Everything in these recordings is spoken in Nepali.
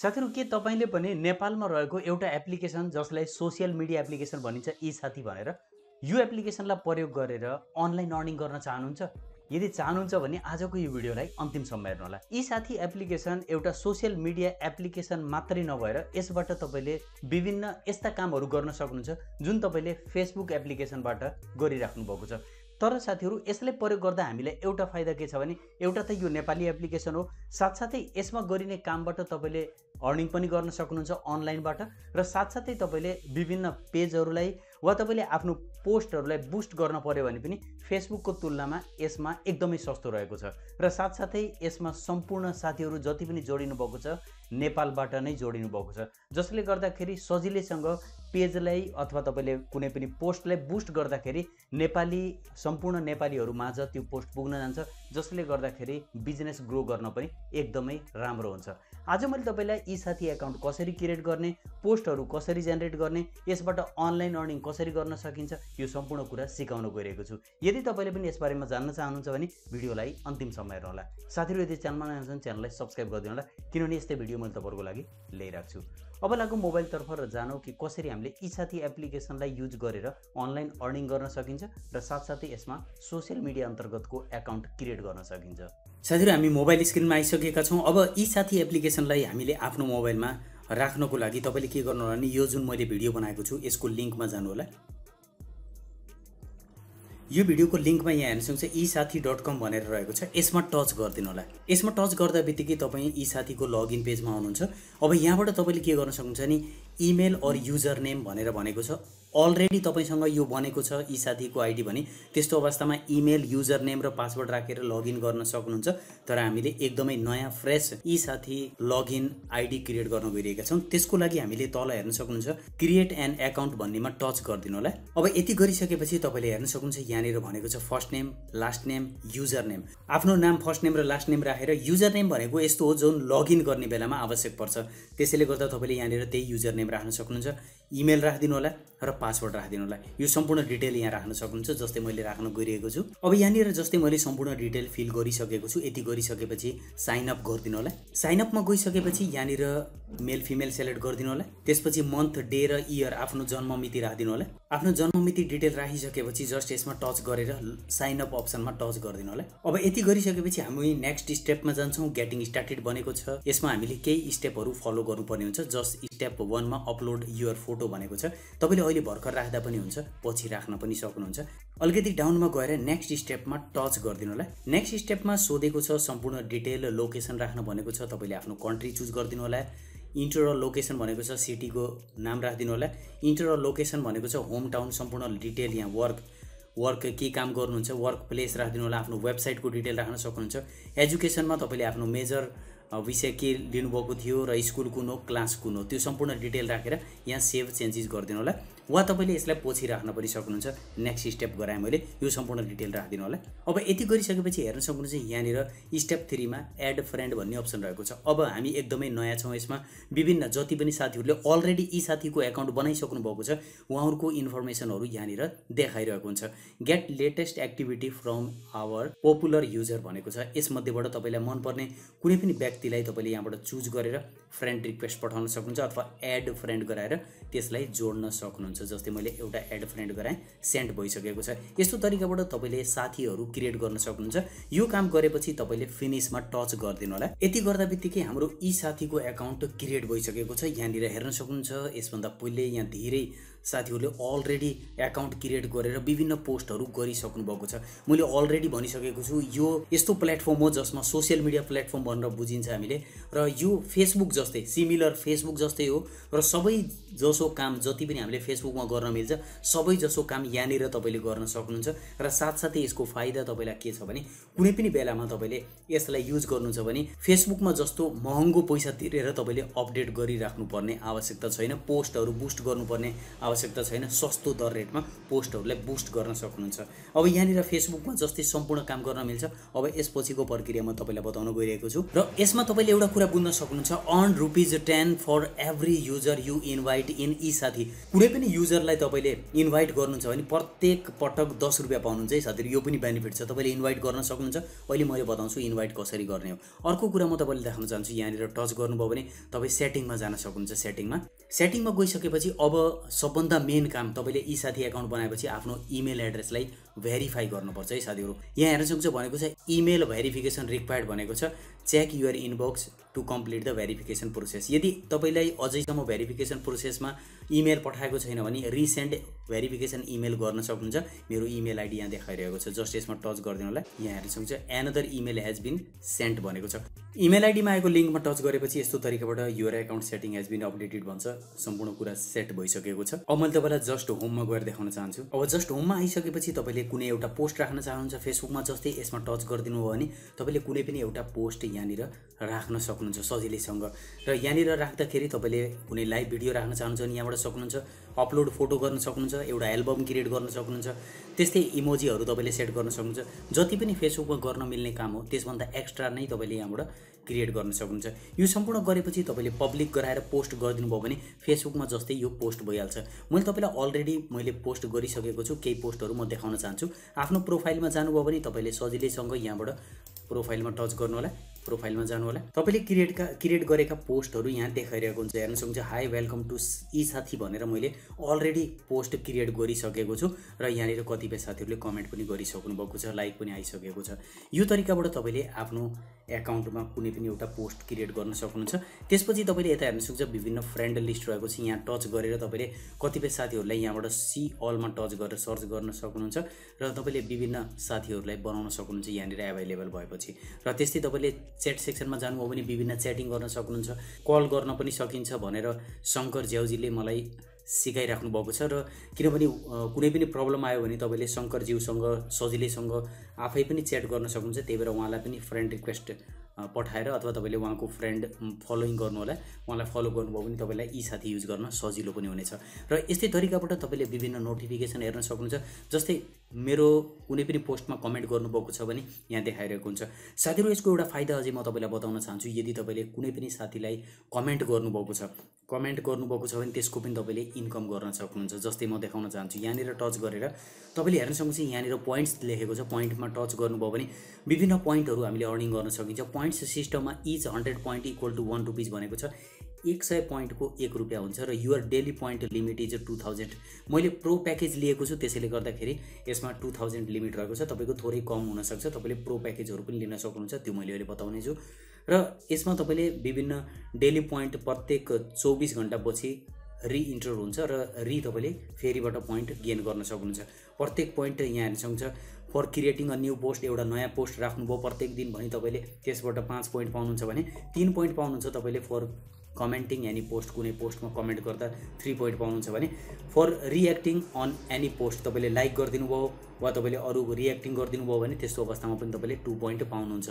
साथीहरू के तपाईँले पनि नेपालमा रहेको एउटा एप्लिकेसन जसलाई सोसियल मिडिया एप्लिकेसन भनिन्छ ई साथी भनेर यो एप्लिकेसनलाई प्रयोग गरेर अनलाइन अर्निङ गर्न चाहनुहुन्छ यदि चाहनुहुन्छ भने आजको यो भिडियोलाई अन्तिमसम्म हेर्नुहोला ई साथी एप्लिकेसन एउटा सोसियल मिडिया एप्लिकेसन मात्रै नभएर यसबाट तपाईँले विभिन्न यस्ता कामहरू गर्न सक्नुहुन्छ जुन तपाईँले फेसबुक एप्लिकेसनबाट गरिराख्नु भएको छ तर साथीहरू यसले प्रयोग गर्दा हामीलाई एउटा फाइदा के छ भने एउटा त यो नेपाली एप्लिकेसन हो साथसाथै यसमा गरिने कामबाट तपाईँले अर्निङ पनि गर्न सक्नुहुन्छ अनलाइनबाट र साथसाथै तपाईँले विभिन्न पेजहरूलाई वा तपाईँले आफ्नो पोस्टहरूलाई बुस्ट गर्न पऱ्यो भने पनि फेसबुकको तुलनामा यसमा एकदमै सस्तो रहेको छ र साथसाथै यसमा सम्पूर्ण साथीहरू जति पनि जोडिनु भएको छ नेपालबाट नै जोडिनु भएको छ जसले गर्दाखेरि सजिलैसँग पेजलाई अथवा तपाईँले कुनै पनि पोस्टलाई बुस्ट गर्दाखेरि नेपाली सम्पूर्ण नेपालीहरू माझ त्यो पोस्ट पुग्न जान्छ जसले गर्दाखेरि बिजनेस ग्रो गर्न पनि एकदमै राम्रो हुन्छ आज मैले तपाईँलाई यी साथी एकाउन्ट कसरी क्रिएट गर्ने पोस्टहरू कसरी जेनेरेट गर्ने यसबाट अनलाइन अर्निङ कसरी गर्न सकिन्छ यो सम्पूर्ण कुरा सिकाउन गइरहेको छु यदि तपाईँले पनि यसबारेमा जान्न चाहनुहुन्छ भने भिडियोलाई अन्तिम समय रहला साथीहरू यदि च्यानलमा जान्छन् च्यानललाई सब्सक्राइब गरिदिनु होला किनभने यस्तै भिडियो भिडियो मैले तपाईँहरूको लागि ल्याइरहेको छु अब लागु मोबाइलतर्फ र जानौँ कि कसरी हामीले इसाथी एप्लिकेसनलाई युज गरेर अनलाइन अर्निङ गर्न सकिन्छ र साथसाथै यसमा सोसियल मिडिया अन्तर्गतको एकाउन्ट क्रिएट गर्न सकिन्छ साथीहरू हामी मोबाइल स्क्रिनमा आइसकेका छौँ अब यी साथी एप्लिकेसनलाई हामीले आफ्नो मोबाइलमा राख्नको लागि तपाईँले के गर्नु होला भने यो जुन मैले भिडियो बनाएको छु यसको लिङ्कमा जानु होला यो भिडियोको लिङ्कमा यहाँ हेर्न सक्छ ई साथी डट कम भनेर रहेको छ यसमा टच गरिदिनु होला यसमा टच गर्दा बित्तिकै तपाईँ ई e साथीको लगइन पेजमा आउनुहुन्छ अब यहाँबाट तपाईँले के गर्न सक्नुहुन्छ नि इमेल अर युजर नेम भनेर भनेको छ अलरेडी तपाईँसँग यो बनेको छ यी साथीको आइडी भने त्यस्तो अवस्थामा इमेल युजर नेम र पासवर्ड राखेर लगइन गर्न सक्नुहुन्छ तर हामीले एकदमै नयाँ फ्रेस ई साथी लगइन आइडी क्रिएट गर्न गइरहेका छौँ त्यसको लागि हामीले तल हेर्न सक्नुहुन्छ क्रिएट एन एकाउन्ट भन्नेमा टच गरिदिनु होला अब यति गरिसकेपछि तपाईँले हेर्न सक्नुहुन्छ यहाँनिर भनेको छ first name last name user name आफ्नो नाम फर्स्ट नेम र लास्ट नेम राखेर युजर नेम भनेको यस्तो हो जुन लगइन गर्ने बेलामा आवश्यक पर्छ त्यसैले गर्दा तपाईँले यहाँनिर त्यही युजर नेम राख्न सक्नुहुन्छ इमेल राखिदिनु होला र पासवर्ड राखिदिनु होला यो सम्पूर्ण डिटेल यहाँ राख्न सक्नुहुन्छ जस्तै मैले राख्न गइरहेको छु अब यहाँनिर जस्तै मैले सम्पूर्ण डिटेल फिल गरिसकेको छु यति गरिसकेपछि साइनअप गरिदिनु होला साइनअपमा गइसकेपछि यहाँनिर मेल फिमेल सेलेक्ट गरिदिनु होला त्यसपछि मन्थ डे र इयर आफ्नो जन्म जन्ममिति राखिदिनु होला आफ्नो जन्म मिति डिटेल राखिसकेपछि जस्ट यसमा टच गरेर साइनअप अप्सनमा टच गरिदिनु होला अब यति गरिसकेपछि हामी नेक्स्ट स्टेपमा जान्छौँ गेटिङ स्टार्टेड बनेको छ यसमा हामीले केही स्टेपहरू फलो गर्नुपर्ने हुन्छ जस्ट स्टेप वानमा अपलोड युर फोटो फोटो भनेको छ तपाईँले अहिले भर्खर राख्दा पनि हुन्छ पछि राख्न पनि सक्नुहुन्छ अलिकति डाउनमा गएर नेक्स्ट स्टेपमा टच गरिदिनु होला नेक्स्ट स्टेपमा सोधेको छ सम्पूर्ण डिटेल लोकेसन राख्नु भनेको छ तपाईँले आफ्नो कन्ट्री चुज गरिदिनु होला इन्टर र लोकेसन भनेको छ सिटीको नाम राखिदिनु होला इन्टर र लोकेसन भनेको छ होम टाउन सम्पूर्ण डिटेल यहाँ वर्क वर्क के काम गर्नुहुन्छ वर्क प्लेस राखिदिनु होला आफ्नो वेबसाइटको डिटेल राख्न सक्नुहुन्छ एजुकेसनमा तपाईँले आफ्नो मेजर विषय के लिनुभएको थियो र स्कुल कुन हो क्लास कुन हो त्यो सम्पूर्ण डिटेल राखेर यहाँ सेभ चेन्जेस गरिदिनु होला वा तपाईँले यसलाई पछि राख्न पनि सक्नुहुन्छ नेक्स्ट स्टेप गराएँ मैले यो सम्पूर्ण डिटेल राखिदिनु होला अब यति गरिसकेपछि हेर्न सक्नुहुन्छ यहाँनिर स्टेप थ्रीमा एड फ्रेन्ड भन्ने अप्सन रहेको छ अब हामी एकदमै नयाँ छौँ यसमा विभिन्न जति पनि साथीहरूले अलरेडी यी साथीको एकाउन्ट बनाइसक्नु भएको छ उहाँहरूको इन्फर्मेसनहरू यहाँनिर देखाइरहेको हुन्छ get latest activity from our popular user भनेको छ यसमध्येबाट तपाईँलाई मनपर्ने कुनै पनि व्यक्तिलाई तपाईँले यहाँबाट चुज गरेर फ्रेन्ड रिक्वेस्ट पठाउन सक्नुहुन्छ अथवा एड फ्रेन्ड गराएर त्यसलाई जोड्न सक्नुहुन्छ हुन्छ जस्तै मैले एउटा एड फ्रेन्ड गराएँ सेन्ड भइसकेको छ यस्तो तरिकाबाट तपाईँले साथीहरू क्रिएट गर्न सक्नुहुन्छ यो काम गरेपछि तपाईँले फिनिसमा टच गरिदिनु होला यति गर्दा बित्तिकै हाम्रो यी साथीको एकाउन्ट क्रिएट भइसकेको छ यहाँनिर हेर्न सक्नुहुन्छ यसभन्दा पहिले यहाँ धेरै साथीहरूले अलरेडी एकाउन्ट क्रिएट गरेर विभिन्न पोस्टहरू गरिसक्नु भएको छ मैले अलरेडी भनिसकेको छु यो यस्तो प्लेटफर्म हो जसमा सोसियल मिडिया प्लेटफर्म भनेर बुझिन्छ हामीले र यो फेसबुक जस्तै सिमिलर फेसबुक जस्तै हो र सबै जसो काम जति पनि हामीले फेसबुकमा गर्न मिल्छ सबै जसो काम यहाँनिर तपाईँले गर्न सक्नुहुन्छ र साथसाथै यसको फाइदा तपाईँलाई के छ भने कुनै पनि बेलामा तपाईँले यसलाई युज गर्नुहुन्छ भने फेसबुकमा जस्तो महँगो पैसा तिरेर तपाईँले अपडेट गरिराख्नुपर्ने आवश्यकता छैन पोस्टहरू बुस्ट गर्नुपर्ने आवश्यक आवश्यकता छैन सस्तो दर रेटमा पोस्टहरूलाई बुस्ट गर्न सक्नुहुन्छ अब यहाँनिर फेसबुकमा जस्तै सम्पूर्ण काम गर्न मिल्छ अब यसपछिको प्रक्रिया म तपाईँलाई बताउन गइरहेको छु र यसमा तपाईँले एउटा कुरा बुझ्न सक्नुहुन्छ earn rupees ten for every user you invite in e Sathi कुनै पनि युजरलाई तपाईँले इन्भाइट गर्नुहुन्छ भने प्रत्येक पटक दस रुपियाँ पाउनुहुन्छ है साथीहरू यो पनि बेनिफिट छ तपाईँले इन्भाइट गर्न सक्नुहुन्छ अहिले मैले बताउँछु इन्भाइट कसरी गर्ने हो अर्को कुरा म तपाईँले देखाउन चाहन्छु यहाँनिर टच गर्नुभयो भने तपाईँ सेटिङमा जान सक्नुहुन्छ सेटिङमा सेटिङमा गइसकेपछि अब सबभन्दा वान द मेन काम तपाईँले यी साथी एकाउन्ट बनाएपछि आफ्नो इमेल एड्रेसलाई भेरिफाई गर्नुपर्छ है साथीहरू यहाँ हेर्न सक्छ भनेको छ इमेल भेरिफिकेसन रिक्वायर्ड भनेको छ check your inbox to complete the verification process यदि तपाईँलाई अझैसम्म भेरिफिकेसन प्रोसेसमा इमेल पठाएको छैन भने रिसेन्ट भेरिफिकेसन इमेल गर्न सक्नुहुन्छ मेरो इमेल आइडी यहाँ देखाइरहेको छ जस्ट यसमा टच गरिदिनु होला यहाँ हेर्न सक्नुहुन्छ another email has been sent भनेको छ इमेल आइडीमा आएको लिङ्कमा टच गरेपछि यस्तो तरिकाबाट your account setting has been updated भन्छ सम्पूर्ण कुरा सेट भइसकेको छ अब मैले तपाईँलाई जस्ट होममा गएर देखाउन चाहन्छु अब जस्ट होममा आइसकेपछि तपाईँले कुनै एउटा पोस्ट राख्न चाहनुहुन्छ फेसबुकमा जस्तै यसमा टच गरिदिनु हो भने तपाईँले कुनै पनि एउटा पोस्ट यहाँनिर राख्न सक्नुहुन्छ सजिलैसँग र यहाँनिर राख्दाखेरि तपाईँले कुनै लाइभ भिडियो राख्न चाहनुहुन्छ भने यहाँबाट सक्नुहुन्छ अपलोड फोटो गर्न सक्नुहुन्छ एउटा एल्बम क्रिएट गर्न सक्नुहुन्छ त्यस्तै इमोजीहरू तपाईँले सेट गर्न सक्नुहुन्छ जति पनि फेसबुकमा गर्न मिल्ने काम हो त्यसभन्दा एक्स्ट्रा नै तपाईँले यहाँबाट क्रिएट गर्न सक्नुहुन्छ यो सम्पूर्ण गरेपछि तपाईँले पब्लिक गराएर पोस्ट गरिदिनु भयो भने फेसबुकमा जस्तै यो पोस्ट भइहाल्छ मैले तपाईँलाई अलरेडी मैले पोस्ट गरिसकेको छु केही पोस्टहरू म देखाउन चाहन्छु आफ्नो प्रोफाइलमा जानुभयो भने तपाईँले सजिलैसँग यहाँबाट प्रोफाइलमा टच गर्नु होला प्रोफाइलमा जानु होला तपाईँले क्रिएटका क्रिएट गरेका पोस्टहरू यहाँ देखाइरहेको हुन्छ हेर्न सक्नुहुन्छ हाई वेलकम टु ई साथी भनेर मैले अलरेडी पोस्ट क्रिएट गरिसकेको छु र यहाँनिर कतिपय साथीहरूले कमेन्ट पनि गरिसक्नु भएको छ लाइक पनि आइसकेको छ यो तरिकाबाट तपाईँले आफ्नो एकाउन्टमा कुनै पनि एउटा पोस्ट क्रिएट गर्न सक्नुहुन्छ त्यसपछि तपाईँले यता हेर्न सक्छ विभिन्न फ्रेन्ड लिस्ट रहेको छ यहाँ टच गरेर तपाईँले कतिपय साथीहरूलाई यहाँबाट सी अलमा टच गरेर सर्च गर्न सक्नुहुन्छ र तपाईँले विभिन्न साथीहरूलाई बनाउन सक्नुहुन्छ यहाँनिर एभाइलेबल भएपछि र त्यस्तै तपाईँले च्याट सेक्सनमा जानुभयो भने विभिन्न च्याटिङ गर्न सक्नुहुन्छ कल गर्न पनि सकिन्छ भनेर शङ्कर ज्याउजीले मलाई सिकाइराख्नु भएको छ र किनभने कुनै पनि प्रब्लम आयो भने तपाईँले शङ्करज्यूसँग सजिलैसँग आफै पनि च्याट गर्न सक्नुहुन्छ त्यही भएर उहाँलाई पनि फ्रेन्ड रिक्वेस्ट पठाएर अथवा तपाईँले उहाँको फ्रेन्ड फलोइङ गर्नुहोला उहाँलाई फलो गर्नुभयो भने तपाईँलाई यी साथी युज गर्न सजिलो पनि हुनेछ र यस्तै तरिकाबाट तपाईँले विभिन्न नोटिफिकेसन हेर्न सक्नुहुन्छ जस्तै मेरो कुनै पनि पोस्टमा कमेन्ट गर्नुभएको छ भने यहाँ देखाइरहेको हुन्छ साथीहरू यसको एउटा फाइदा अझै म तपाईँलाई बताउन चाहन्छु यदि तपाईँले कुनै पनि साथीलाई कमेन्ट गर्नुभएको छ कमेन्ट गर्नुभएको छ भने त्यसको पनि तपाईँले इन्कम गर्न सक्नुहुन्छ जस्तै म देखाउन चाहन्छु यहाँनिर टच गरेर तपाईँले हेर्न सक्नुहुन्छ यहाँनिर पोइन्ट्स लेखेको छ पोइन्टमा टच गर्नुभयो भने विभिन्न पोइन्टहरू हामीले अर्निङ गर्न सकिन्छ पोइन्ट पोइन्ट्स सिस्टममा is hundred point equal to one rupees भनेको छ एक सय पोइन्टको एक रुपियाँ हुन्छ र your daily point limit is two thousand मैले प्रो प्याकेज लिएको छु त्यसैले गर्दाखेरि यसमा टू थाउजन्ड लिमिट रहेको छ तपाईँको थोरै कम हुनसक्छ तपाईँले प्रो प्याकेजहरू पनि लिन सक्नुहुन्छ त्यो मैले अहिले बताउने छु र यसमा तपाईँले विभिन्न डेली पोइन्ट प्रत्येक चौबिस घन्टापछि रिइन्टर हुन्छ र रि तपाईँले फेरिबाट पोइन्ट गेन गर्न सक्नुहुन्छ प्रत्येक पोइन्ट यहाँ हेर्न सक्नुहुन्छ for creating a new post एउटा नयाँ पोस्ट राख्नुभयो प्रत्येक दिन भने तपाईँले त्यसबाट पाँच पोइन्ट पाउनुहुन्छ भने तिन पोइन्ट पाउनुहुन्छ तपाईँले फर कमेन्टिङ एनी पोस्ट कुनै पोस्टमा कमेन्ट गर्दा थ्री पोइन्ट पाउनुहुन्छ भने for reacting on any post तपाईँले लाइक गरिदिनु भयो वा तपाईँले अरू रियाक्टिङ गरिदिनु भयो भने त्यस्तो अवस्थामा पनि तपाईँले टु पोइन्ट पाउनुहुन्छ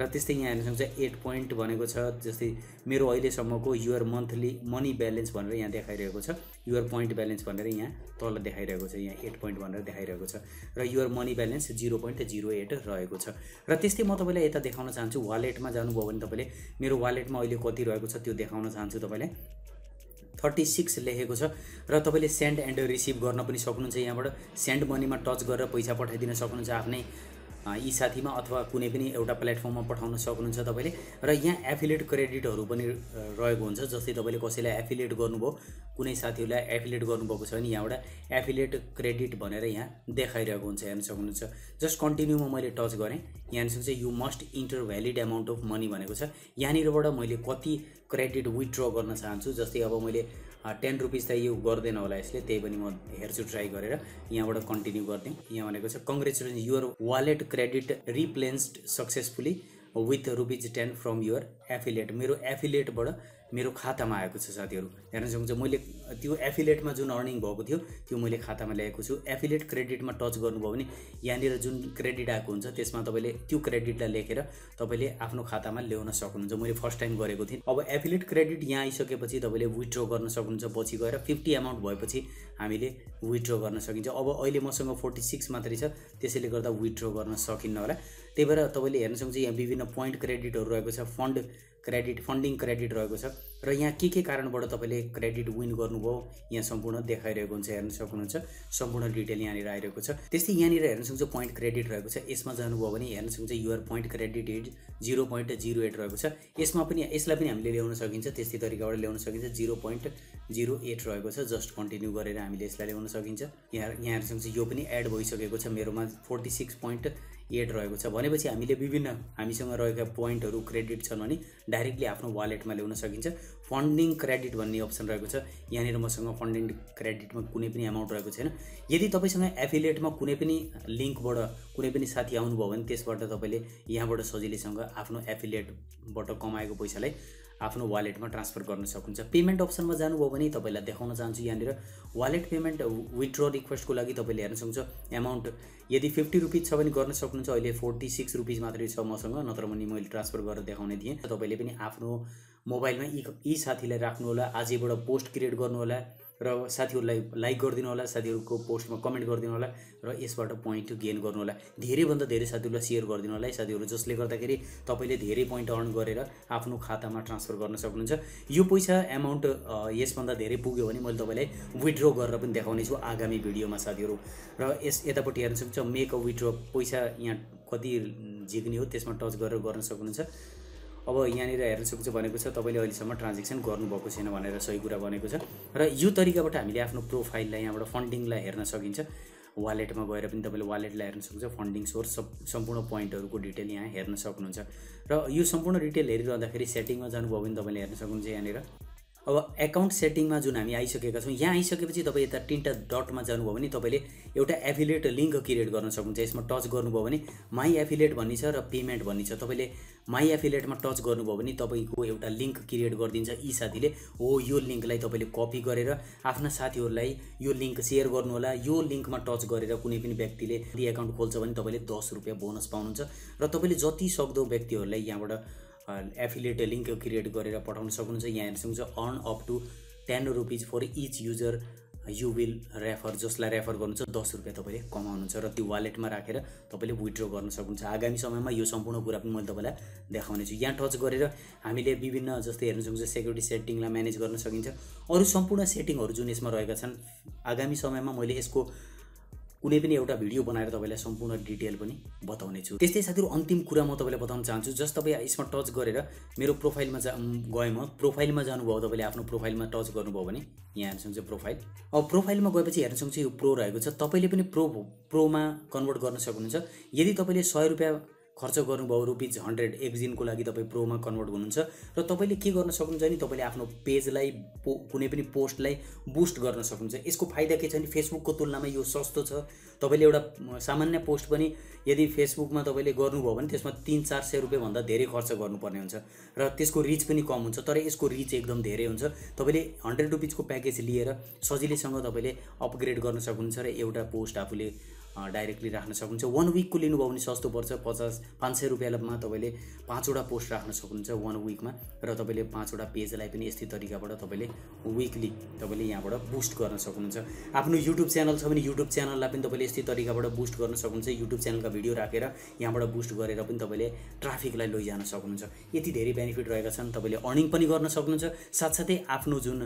र त्यस्तै यहाँ चाहिँ एट पोइन्ट भनेको छ जस्तै मेरो अहिलेसम्मको युवर मन्थली मनी ब्यालेन्स भनेर यहाँ देखाइरहेको छ युवर पोइन्ट ब्यालेन्स भनेर यहाँ तल देखाइरहेको छ यहाँ एट पोइन्ट भनेर देखाइरहेको छ र your money balance zero point zero eight रहेको छ र त्यस्तै म तपाईँलाई यता देखाउन चाहन्छु वालेटमा जानुभयो भने तपाईँले मेरो वालेटमा अहिले कति रहेको छ त्यो देखाउन चाहन्छु तपाईँलाई थर्टी सिक्स लेखेको छ र तपाईँले सेन्ड एन्ड रिसिभ गर्न पनि सक्नुहुन्छ यहाँबाट सेन्ड मनीमा टच गरेर पैसा पठाइदिन सक्नुहुन्छ आफ्नै यी साथीमा अथवा कुनै पनि एउटा प्लेटफर्ममा पठाउन सक्नुहुन्छ तपाईँले र यहाँ एफिलेट क्रेडिटहरू पनि रहेको हुन्छ जस्तै तपाईँले कसैलाई एफिलेट गर्नुभयो कुनै साथीहरूलाई एफिलेट गर्नुभएको छ भने यहाँबाट एफिलेट क्रेडिट भनेर यहाँ देखाइरहेको हुन्छ हेर्न सक्नुहुन्छ जस्ट कन्टिन्यूमा मैले टच गरेँ यहाँनिर चाहिँ you must enter valid amount of money भनेको छ यहाँनिरबाट मैले कति क्रेडिट विथड्र गर्न चाहन्छु जस्तै अब मैले टेन रुपिस त यो गर्दैन होला यसले त्यही पनि म हेर्छु ट्राई गरेर यहाँबाट कन्टिन्यू गरिदिउँ यहाँ भनेको छ congratulation your wallet credit replenished successfully with rupees ten from your affiliate मेरो एफिलिएटबाट मेरो खातामा आएको छ साथीहरू हेर्न सक्नुहुन्छ मैले त्यो एफिलेटमा जुन अर्निङ भएको थियो त्यो मैले खातामा ल्याएको छु एफिलेट क्रेडिटमा टच गर्नुभयो भने यहाँनिर जुन क्रेडिट आएको हुन्छ त्यसमा तपाईँले त्यो क्रेडिटलाई लेखेर तपाईँले आफ्नो खातामा ल्याउन सक्नुहुन्छ मैले फर्स्ट टाइम गरेको थिएँ अब एफिलेट क्रेडिट यहाँ आइसकेपछि तपाईँले विथड्र गर्न सक्नुहुन्छ पछि गएर फिफ्टी एमाउन्ट भएपछि हामीले विथड्र गर्न सकिन्छ अब अहिले मसँग फोर्टी सिक्स मात्रै छ त्यसैले गर्दा विथड्र गर्न सकिन्न होला त्यही भएर तपाईँले हेर्न सक्नुहुन्छ यहाँ विभिन्न पोइन्ट क्रेडिटहरू रहेको छ फन्ड क्रेडिट फन्डिङ क्रेडिट रहेको छ र यहाँ के के कारणबाट तपाईँले क्रेडिट विन गर्नुभयो यहाँ सम्पूर्ण देखाइरहेको हुन्छ हेर्न सक्नुहुन्छ सम्पूर्ण डिटेल यहाँनिर आइरहेको छ त्यस्तै यहाँनिर हेर्न सक्छ पोइन्ट क्रेडिट रहेको छ यसमा जानुभयो भने हेर्न सक्छ your point credit is zero point zero eight रहेको छ यसमा पनि यसलाई पनि हामीले ल्याउन सकिन्छ त्यस्तै तरिकाबाट ल्याउन सकिन्छ जिरो पोइन्ट जिरो एट रहेको छ जस्ट कन्टिन्यू गरेर हामीले यसलाई ल्याउन सकिन्छ यहाँ यहाँ हेर्न यो पनि एड भइसकेको छ मेरोमा फोर्टी सिक्स पोइन्ट एड रहेको छ भनेपछि हामीले विभिन्न हामीसँग रहेका पोइन्टहरू क्रेडिट छन् भने डाइरेक्टली आफ्नो वालेटमा ल्याउन सकिन्छ फन्डिङ क्रेडिट भन्ने अप्सन रहेको छ यहाँनिर मसँग फन्डिङ क्रेडिटमा कुनै पनि एमाउन्ट रहेको छैन यदि तपाईँसँग एफिलिएटमा कुनै पनि लिङ्कबाट कुनै पनि साथी आउनुभयो भने त्यसबाट तपाईँले यहाँबाट सजिलैसँग आफ्नो एफिलिएटबाट कमाएको पैसालाई आफ्नो वालेटमा ट्रान्सफर गर्न सक्नुहुन्छ पेमेन्ट अप्सनमा जानुभयो भने तपाईँलाई देखाउन चाहन्छु यहाँनिर वालेट पेमेन्ट विथड्र रिक्वेस्टको लागि तपाईँले हेर्न सक्नुहुन्छ एमाउन्ट यदि फिफ्टी रुपिज छ भने गर्न सक्नुहुन्छ अहिले फोर्टी सिक्स रुपिज मात्रै छ मसँग नत्र भने मैले ट्रान्सफर गरेर देखाउने थिएँ तपाईँले पनि आफ्नो मोबाइलमा यी यी साथीलाई होला आजैबाट पोस्ट क्रिएट गर्नु होला र साथीहरूलाई लाइक गरिदिनु होला साथीहरूको पोस्टमा कमेन्ट गरिदिनु होला र यसबाट पोइन्ट गेन गर्नु होला धेरैभन्दा धेरै साथीहरूलाई सेयर गरिदिनु होला है साथीहरू जसले गर्दाखेरि तपाईँले धेरै पोइन्ट अर्न गरेर आफ्नो खातामा ट्रान्सफर गर्न सक्नुहुन्छ यो पैसा एमाउन्ट यसभन्दा धेरै पुग्यो भने मैले तपाईँलाई विथड्र गरेर पनि देखाउने छु आगामी भिडियोमा साथीहरू र यस यतापट्टि हेर्न सक्छ मेक अ विथड्र पैसा यहाँ कति झिक्ने हो त्यसमा टच गरेर गर्न सक्नुहुन्छ अब यहाँनिर हेर्न सक्छु भनेको छ तपाईँले अहिलेसम्म ट्रान्जेक्सन गर्नुभएको छैन भनेर सही कुरा भनेको छ र यो तरिकाबाट हामीले आफ्नो प्रोफाइललाई यहाँबाट फन्डिङलाई हेर्न सकिन्छ वालेटमा गएर पनि तपाईँले वालेटलाई हेर्न सक्नुहुन्छ फन्डिङ सोर्स सब सम्पूर्ण पोइन्टहरूको डिटेल यहाँ हेर्न सक्नुहुन्छ र यो सम्पूर्ण डिटेल हेरिरहँदाखेरि सेटिङमा जानुभयो भने तपाईँले हेर्न सक्नुहुन्छ यहाँनिर अब एकाउन्ट सेटिङमा जुन हामी आइसकेका छौँ यहाँ आइसकेपछि तपाईँ यता तिनवटा डटमा जानुभयो भने तपाईँले एउटा एफिलेट लिङ्क क्रिएट गर्न सक्नुहुन्छ यसमा टच गर्नुभयो भने माई एफिलेट भन्ने छ र पेमेन्ट भन्ने छ तपाईँले माई एफिलेटमा टच गर्नुभयो भने तपाईँको एउटा लिङ्क क्रिएट गरिदिन्छ यी साथीले हो यो लिङ्कलाई तपाईँले कपी गरेर आफ्ना साथीहरूलाई यो लिङ्क सेयर गर्नुहोला यो लिङ्कमा टच गरेर कुनै पनि व्यक्तिले एकाउन्ट खोल्छ भने तपाईँले दस रुपियाँ बोनस पाउनुहुन्छ र तपाईँले जति सक्दो व्यक्तिहरूलाई यहाँबाट एफिलिएट लिङ्क क्रिएट गरेर पठाउन सक्नुहुन्छ यहाँ हेर्न सक्नुहुन्छ earn up to ten rupees for each user you will refer जसलाई रेफर गर्नुहुन्छ दस रुपियाँ तपाईँले कमाउनुहुन्छ र त्यो वालेटमा राखेर तपाईँले विथड्र गर्न सक्नुहुन्छ आगामी समयमा यो सम्पूर्ण कुरा पनि मैले तपाईँलाई देखाउनेछु यहाँ टच गरेर हामीले विभिन्न जस्तै हेर्न सक्छ सेक्युरिटी सेटिङलाई म्यानेज गर्न सकिन्छ अरू सम्पूर्ण सेटिङहरू जुन यसमा रहेका छन् आगामी समयमा मैले यसको कुनै पनि एउटा भिडियो बनाएर तपाईँलाई सम्पूर्ण डिटेल पनि बताउने छु त्यस्तै साथीहरू अन्तिम कुरा म तपाईँलाई बताउन चाहन्छु जस्ट तपाईँ यसमा टच गरेर मेरो प्रोफाइलमा जा गएँ म प्रोफाइलमा जानुभयो तपाईँले आफ्नो प्रोफाइलमा टच गर्नुभयो भने यहाँ हेर्नुहुन्छ प्रोफाइल अब प्रोफाइलमा गएपछि हेर्नुहुन्छ यो प्रो रहेको छ तपाईँले पनि प्रो प्रोमा कन्भर्ट गर्न सक्नुहुन्छ यदि तपाईँले सय रुपियाँ खर्च गर्नुभयो रुपिज हन्ड्रेड एकजिनको लागि तपाईँ प्रोमा कन्भर्ट हुनुहुन्छ र तपाईँले के गर्न सक्नुहुन्छ नि तपाईँले आफ्नो पेजलाई पो कुनै पनि पोस्टलाई बुस्ट गर्न सक्नुहुन्छ यसको फाइदा के छ भने फेसबुकको तुलनामा यो सस्तो छ तपाईँले एउटा सामान्य पोस्ट पनि यदि फेसबुकमा तपाईँले गर्नुभयो भने त्यसमा तिन चार सय रुपियाँभन्दा धेरै खर्च गर्नुपर्ने हुन्छ र त्यसको रिच पनि कम हुन्छ तर यसको रिच एकदम धेरै हुन्छ तपाईँले हन्ड्रेड रुपिजको प्याकेज लिएर सजिलैसँग तपाईँले अपग्रेड गर्न सक्नुहुन्छ र एउटा पोस्ट आफूले डाइरेक्टली राख्न सक्नुहुन्छ वान विकको लिनुभयो भने सस्तो पर्छ पचास पाँच सय रुपियाँमा तपाईँले पाँचवटा पोस्ट राख्न सक्नुहुन्छ वान विकमा र तपाईँले पाँचवटा पेजलाई पनि यस्तै तरिकाबाट तपाईँले विकली तपाईँले यहाँबाट बुस्ट गर्न सक्नुहुन्छ आफ्नो युट्युब च्यानल छ भने युट्युब च्यानललाई पनि तपाईँले यस्तै तरिकाबाट बुस्ट गर्न सक्नुहुन्छ युट्युब च्यानलका भिडियो राखेर यहाँबाट बुस्ट गरेर पनि तपाईँले ट्राफिकलाई लैजान सक्नुहुन्छ यति धेरै बेनिफिट रहेका छन् तपाईँले अर्निङ पनि गर्न सक्नुहुन्छ साथसाथै आफ्नो जुन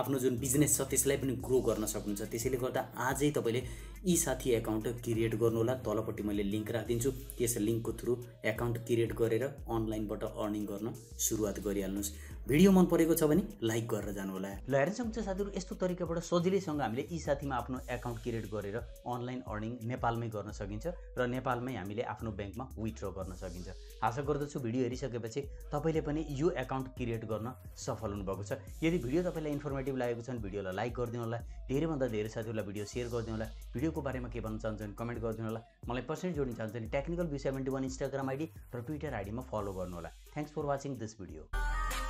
आफ्नो जुन बिजनेस छ त्यसलाई पनि ग्रो गर्न सक्नुहुन्छ त्यसैले गर्दा आजै तपाईँले ई साथी एकाउन्ट क्रिएट गर्नुहोला तलपट्टि मैले लिङ्क राखिदिन्छु त्यस लिङ्कको थ्रु एकाउन्ट क्रिएट गरेर अनलाइनबाट अर्निङ गर्न सुरुवात गरिहाल्नुहोस् भिडियो मन परेको छ भने लाइक गरेर जानु होला ल सक्छ साथीहरू यस्तो तरिकाबाट सजिलैसँग हामीले ई साथीमा आफ्नो एकाउन्ट क्रिएट गरेर अनलाइन अर्निङ नेपालमै गर्न सकिन्छ र नेपालमै हामीले आफ्नो ब्याङ्कमा विथड्र गर्न सकिन्छ आशा गर्दछु भिडियो हेरिसकेपछि तपाईँले पनि यो एकाउन्ट क्रिएट गर्न सफल हुनुभएको छ यदि भिडियो तपाईँलाई इन्फर्मेटिभ लागेको छ भने भिडियोलाई लाइक गरिदिनु होला धेरैभन्दा धेरै साथीहरूलाई भिडियो सेयर गरिदिनु होला भिडियो भिडियोको बारेमा के भन्न भने कमेन्ट गरिदिनु होला मलाई पर्सनली जोड्न भने technical B seventy one Instagram ID र ट्विटर आइडीमा फलो गर्नु होला thanks for watching this video